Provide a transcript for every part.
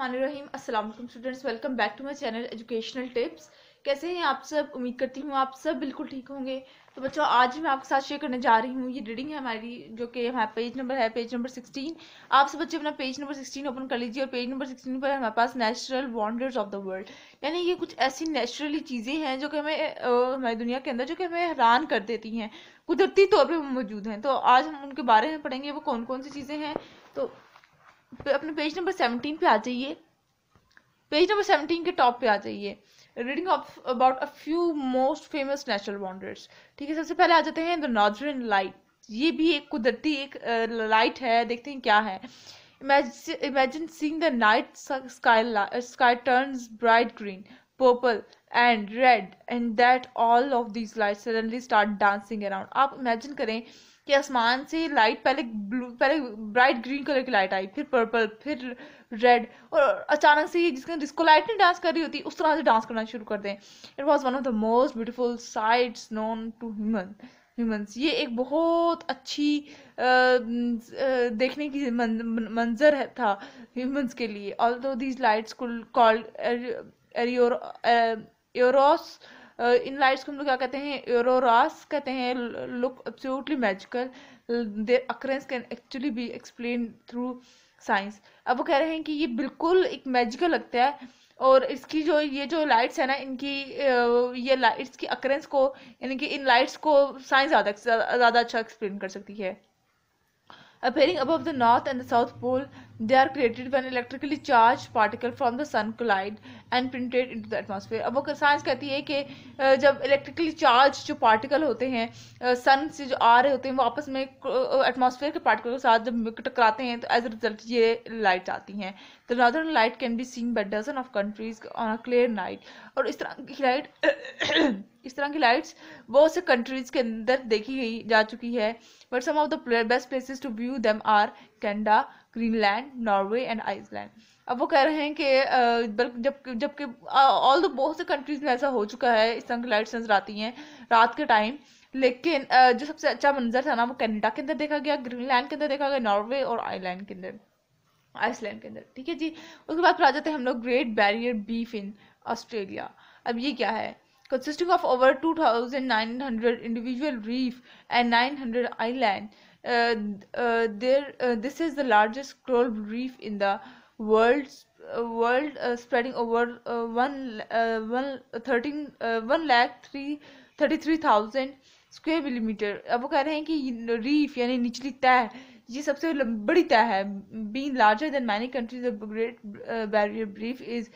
रहीम अस्सलाम वालेकुम students welcome back to my channel educational tips कैसे हैं आप सब उम्मीद करती हूँ आप सब बिल्कुल ठीक होंगे तो बच्चों आज मैं आपके साथ शेयर करने जा रही हूँ ये रीडिंग है हमारी जो कि हमारा पेज नंबर है पेज नंबर सिक्सटीन आप सब बच्चे अपना पेज नंबर सिक्सटीन ओपन कर लीजिए और पेज नंबर सिक्सटीन पर हमारे पास natural wonders of the world यानी ये कुछ ऐसी नेचुरली चीज़ें हैं जो कि हमें हमारी दुनिया के अंदर जो कि हमें हैरान कर देती हैं कुदरती तौर पर मौजूद हैं तो आज हम उनके बारे में पढ़ेंगे वो कौन कौन सी चीज़ें हैं तो अपने पेज नंबर सेवनटीन पे आ जाइए पेज नंबर सेवनटीन के टॉप पे आ जाइए reading of about a few most famous natural boundaries ठीक है सबसे पहले आ जाते हैं द नॉर्दर्न लाइट ये भी एक कुदरती एक लाइट है देखते हैं क्या है imagine seeing the night sky sky turn bright green purple and red and that all of these light suddenly start dancing around आप इमेजिन करें कि आसमान से लाइट पहले ब्लू पहले ब्राइट ग्रीन कलर की लाइट आई फिर पर्पल फिर रेड और अचानक से जिसने जिसको लाइट नहीं डांस कर रही होती उस तरह से डांस करना शुरू कर दें it was one of the most beautiful sights known to human humans ये एक बहुत अच्छी देखने की मंजर मंजर था ह्यूमन्स के लिए although these lights called auroras इन लाइट्स को हम लोग क्या कहते हैं एरोरास कहते हैं look absolutely magical their occurrences can actually be explained through science अब वो कह रहे हैं कि ये बिल्कुल एक मैजिकल लगता है और इसकी जो ये जो लाइट्स है ना इनकी ये लाइट्स की अक्रेंस को यानी कि इन लाइट्स को साइंस ज़्यादा ज़्यादा अच्छा एक्सप्लेन कर सकती है Appearing above the north and the south pole, they are created when electrically charged particle from the sun collide and printed into the atmosphere. अब वो साइंस कहती है कि जब इलेक्ट्रिकली चार्ज जो पार्टिकल होते हैं सन से जो आ रहे होते हैं वो आपस में एटमॉस्फेयर के पार्टिकल के साथ जब टकराते हैं तो एज अ रिजल्ट ये लाइट आती हैं the northern light can be seen by dozen of countries on a clear night और इस तरह की लाइट इस तरह की लाइट्स बहुत से कंट्रीज के अंदर देखी गई जा चुकी है but some of the best places to view them are green Greenland Norway and Iceland अब वो कह रहे हैं कि जब जबकि ऑल द बहुत से कंट्रीज में ऐसा हो चुका है इस तरह की लाइट्स नजर आती हैं रात के टाइम लेकिन जो सबसे अच्छा मंजर था ना वो कनाडा के अंदर देखा गया ग्रीनलैंड के अंदर देखा गया नॉर्वे और आइलैंड के अंदर आइसलैंड के अंदर ठीक है जी उसके बाद फिर आ जाते हैं हम लोग great barrier reef in Australia अब ये क्या है consisting of over two thousand nine hundred individual reef and nine hundred island there this is the largest coral reef in the world world spreading over one one thirteen one lakh three thirty three thousand square millimetre अब वो कह रहे हैं कि reef यानी निचली तय ये सबसे बड़ी तय है been larger than many countries the great barrier reef is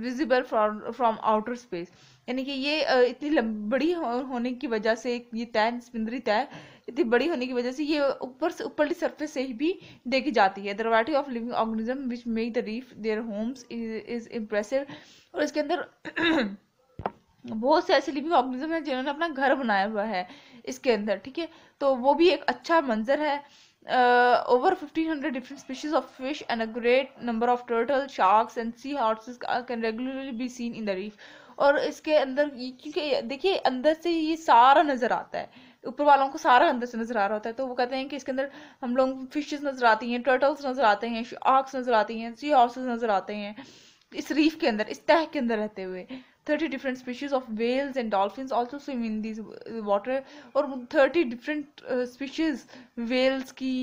visible from from outer space यानी कि ये uh, इतनी बड़ी होने की वजह से ये तय स्पिंदरी तय इतनी बड़ी होने की वजह से ये ऊपर से ऊपर की सर्फेस से ही भी देखी जाती है the variety of living organism which make the reef their home is impressive और इसके अंदर बहुत से ऐसे लिविंग ऑर्गेनिज्म हैं जिन्होंने अपना घर बनाया हुआ है इसके अंदर ठीक है तो वो भी एक अच्छा मंजर है uh, over 1500 different species of fish and a great number of turtle sharks and sea horses can regularly be seen in the reef और इसके अंदर क्योंकि देखिए अंदर से ये सारा नज़र आता है ऊपर वालों को सारा अंदर से नज़र आ रहा होता है तो वो कहते हैं कि इसके अंदर हम लोग फिशेस नज़र आती हैं टर्टल्स नज़र आते हैं शार्क्स नज़र आती हैं सी हॉर्सेस नज़र आते हैं इस रीफ के अंदर इस तह के अंदर रहते हुए thirty different species of whales and dolphin also swim in this water और थर्टी डिफरेंट स्पीशीज वेल्स की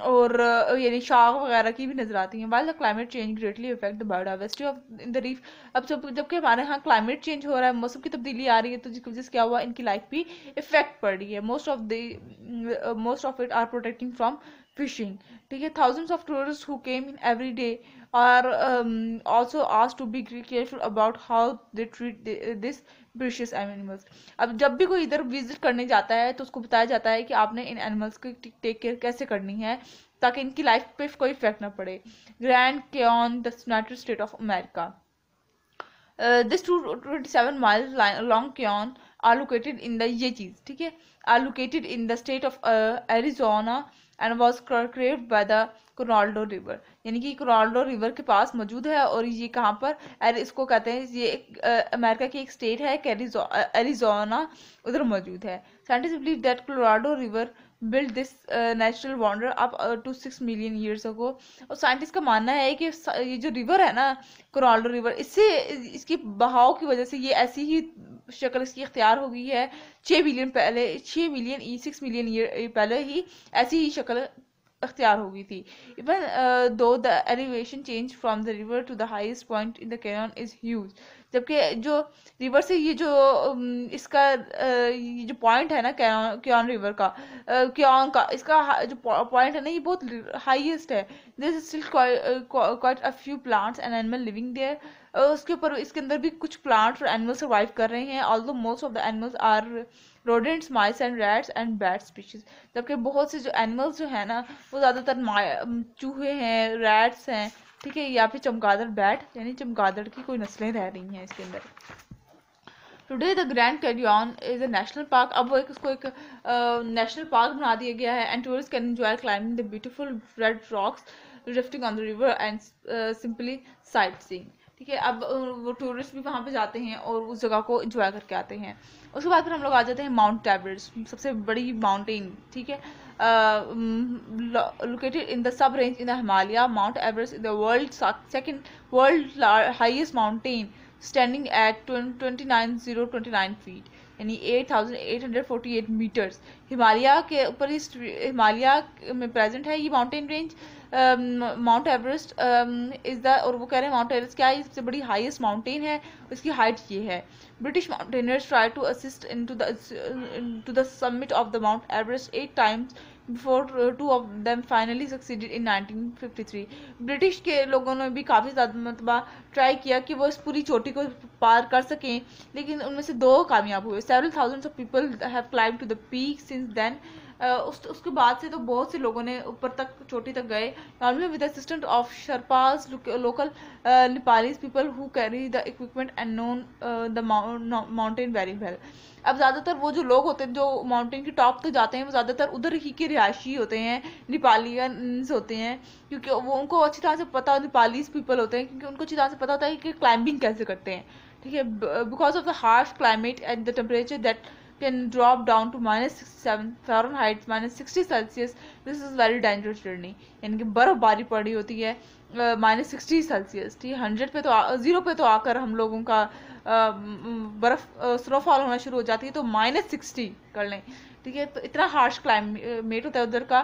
और uh, यानी शाख वगैरह की भी नज़र आती हैं while the climate change greatly effect the of in the reef अब जब जबकि हमारे यहाँ क्लाइमेट चेंज हो रहा है मौसम की तब्दीली आ रही है तो जिसकी वजह से क्या हुआ इनकी लाइफ भी इफेक्ट पड़ रही है most of the most of it are protecting from fishing ठीक है thousands of tourist who came in every day are um, also asked to be careful about how they treat this precious animals अब जब भी कोई इधर visit करने जाता है तो उसको बताया जाता है कि आपने इन एनिमल्स की टेक केयर कैसे करनी है ताकि इनकी लाइफ पे कोई इफेक्ट ना पड़े grand canyon the united state of America this two twenty seven mile long canyon are located in the ये चीज़ ठीक है are located in the state of uh, Arizona and was created by the क्रोनाल्डो River. यानी कि क्रोनाल्डो River के पास मौजूद है और ये कहाँ पर एर इसको कहते हैं ये एक आ, अमेरिका की एक state है Arizona उधर मौजूद है scientist believe that Colorado river build this natural wonder up to six million years को और साइंटिस्ट का मानना है कि ये जो रिवर है ना कोराल्डो रिवर इससे इसकी बहाव की वजह से ये ऐसी ही शक्ल इसकी इख्तियार हो गई है छः मिलियन पहले छः मिलियन ई सिक्स मिलियन ईयर पहले ही ऐसी ही शक्ल अख्तियार हो गई थी even though the elevation change from the river to the highest point in the canyon is huge जबकि जो रिवर से ये जो इसका ये जो पॉइंट है ना क्योन रिवर का क्योन का इसका जो पॉइंट है ना ये बहुत हाईएस्ट है this is still quite a few plants and animal living there उसके ऊपर इसके अंदर भी कुछ प्लांट्स और एनिमल सर्वाइव कर रहे हैं almost of the animals are rodents mice and rats and bat species जबकि बहुत से जो एनिमल्स जो है ना वो ज़्यादातर चूहे हैं रैट्स हैं ठीक है या फिर चमगादड़ बैट यानी चमगादड़ की कोई नस्लें रह रही हैं इसके अंदर today the grand canyon is a national park अब वो एक उसको एक नेशनल पार्क बना दिया गया है and tourist can enjoy climbing the beautiful red rocks rafting on the river and simply sightseeing ठीक है अब वो टूरिस्ट भी वहाँ पे जाते हैं और उस जगह को इंजॉय करके आते हैं उसके बाद फिर हम लोग आ जाते हैं माउंट टैबर्स सबसे बड़ी माउंटेन ठीक है located in the sub range in the Himalaya Mount Everest in the world second world highest mountain standing at twenty nine zero twenty nine feet यानी 8,848 मीटर्स हिमालय के ऊपर इस हिमालय में प्रेजेंट है ये mountain range Mount Everest is the और वो कह रहे हैं माउंट एवरेस्ट क्या है सबसे बड़ी हाईएस्ट माउंटेन है इसकी हाइट ये है British mountaineers try to assist in to the summit of the Mount Everest eight times before two of them finally succeeded in 1953 British के लोगों ने भी काफ़ी ज़्यादा मतबा ट्राई किया कि वो इस पूरी चोटी को पार कर सकें लेकिन उनमें से दो कामयाब हुए seven thousands of people have climb to the peak since then उस उसके बाद से तो बहुत से लोगों ने ऊपर तक चोटी तक गए with assistant of Sherpas local Nepalese people who carry the equipment and known the mountain very well अब ज़्यादातर वो जो लोग होते हैं जो माउंटेन के टॉप तो जाते हैं वो ज़्यादातर उधर ही के रिहायशी होते हैं नेपालियंस होते हैं क्योंकि वो उनको अच्छी तरह से पता नेपालीज पीपल होते हैं क्योंकि उनको अच्छी तरह से पता होता है कि क्लाइंबिंग कैसे करते हैं ठीक है because of the harsh climate and the temperature that can drop down to minus 67 Fahrenheit, minus 60 Celsius. This is very dangerous journey. यानी कि बर्फबारी पड़ी होती है माइनस सिक्सटी सेल्सियस ठीक है हंड्रेड पे तो ज़ीरो पे तो आकर हम लोगों का बर्फ स्नोफॉल होना शुरू हो जाती है तो माइनस सिक्सटी कर लें ठीक है तो इतना हार्श क्लाइमेट होता है उधर का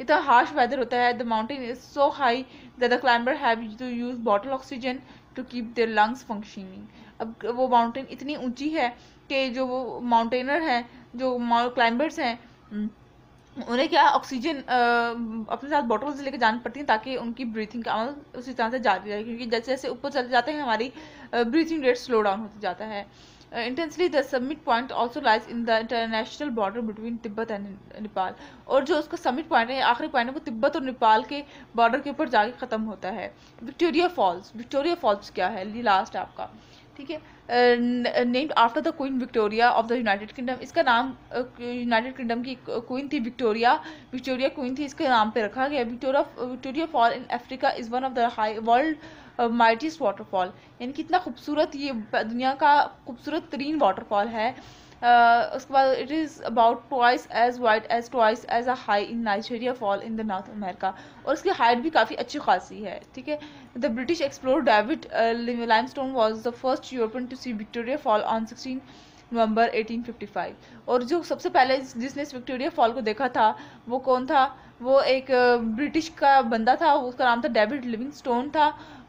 इतना हार्श वेदर होता है the mountain is so high that the climber have to use bottle oxygen to keep their lungs functioning अब वो माउंटेन इतनी ऊंची है के जो वो माउंटेनर हैं जो क्लाइंबर्स हैं उन्हें क्या ऑक्सीजन अपने साथ बॉटल्स लेकर जानी पड़ती हैं ताकि उनकी ब्रीथिंग का अमल उसी तरह से जारी रहे क्योंकि जैसे जैसे ऊपर चले जाते हैं हमारी ब्रीथिंग रेट स्लो डाउन होती जाता है intensely the summit point also lies in the international border between Tibet and Nepal और जो उसका सबमिट पॉइंट है आखिरी पॉइंट है वो तिब्बत और नेपाल के बॉर्डर के ऊपर जाके ख़त्म होता है विक्टोरिया फॉल्स विक्टोरिया फॉल्स क्या है लास्ट आपका ठीक है named after the queen Victoria of the United Kingdom इसका नाम यूनाइटेड किंगडम की क्वीन थी विक्टोरिया विक्टोरिया क्वीन थी इसके नाम पे रखा गया Victoria Victoria fall in Africa is one of the high world mightiest waterfall यानी कितना खूबसूरत ये दुनिया का खूबसूरत तरीन वाटरफॉल है उसके बाद it is about twice as wide as twice as a high in Niagara fall in the North America और उसकी हाइट भी काफ़ी अच्छी खासी है ठीक है the British explore David Livingstone was the first European to see Victoria fall on sixteen November 1855 और जो सबसे पहले जिसने इस विक्टोरिया फॉल को देखा था वो कौन था वो एक ब्रिटिश का बंदा था उसका नाम था डेविड लिविंगस्टोन था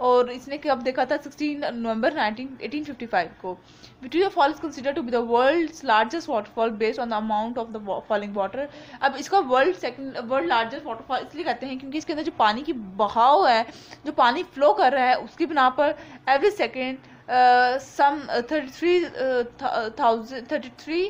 और इसने कब देखा था 16 नवंबर 19 1855 को Victoria fall is consider to be the world largest waterfall based on the amount of the falling water अब इसका world second world largest waterfall इसलिए कहते हैं क्योंकि इसके अंदर जो पानी की बहाव है जो पानी फ्लो कर रहा है उसकी बिना पर every second Uh, some 33 uh, uh, thousand 33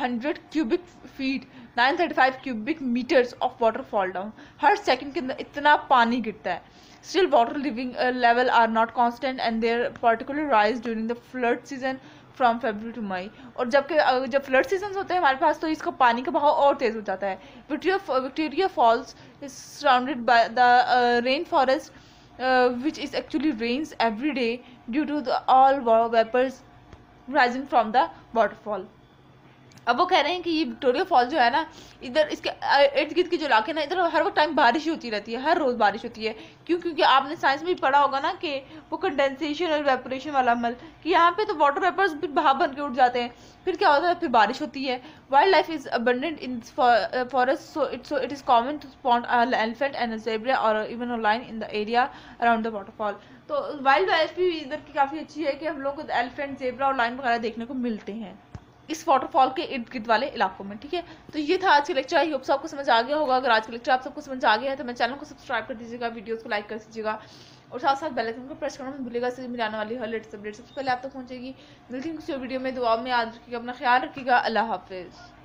hundred cubic feet nine thirty five cubic metres of water fall down हर सेकेंड के अंदर इतना पानी गिरता है still water living level are not constant and their particular rise during the flood season from February to May और जबकि जब फ्लड सीजन होते हैं हमारे पास तो इसका पानी का बहाव और तेज़ हो जाता है Victoria falls is surrounded by the rain forest which is actually rains every day due to the all vapors rising from the waterfall. अब वो कह रहे हैं कि ये विक्टोरिया फॉल जो है ना इधर इसके इर्द गिर्द के जो इलाके ना इधर हर वक्त टाइम बारिश होती रहती है हर रोज़ बारिश होती है क्यों क्योंकि आपने साइंस में भी पढ़ा होगा ना कि वो कंडेंसेशन और वेपोरेशन वाला अमल कि यहाँ पे तो वाटर वेपर्स भी भाप बन के उठ जाते हैं फिर क्या होता है फिर बारिश होती है wildlife is abundant in forest so it so it is common to spot elephant and zebra और even a lion in the area around the waterfall तो वाइल्ड लाइफ भी इधर की काफ़ी अच्छी है कि हम लोग को एलिफेंट जेबरा और लाइन वगैरह देखने को मिलते हैं इस वाटरफॉल के इर्द गिर्द वाले इलाकों में ठीक है तो ये था आज के लेक्चर आई होप सब आपको समझ आ गया होगा अगर आज के लेक्चर आप सबको समझ आ गया है तो मेरे चैनल को सब्सक्राइब कर दीजिएगा वीडियो को लाइक कर दीजिएगा और साथ साथ बेलाइकन को प्रेस करना मत भूलिएगा इससे मिलाने वाली हर लेटेस्ट अपडेट सबसे पहले आप तक तो पहुँचेगी मिलती हूँ किसी वीडियो में दुआ में याद रखिएगा अपना ख्याल रखिएगा अल्लाह हाफिज़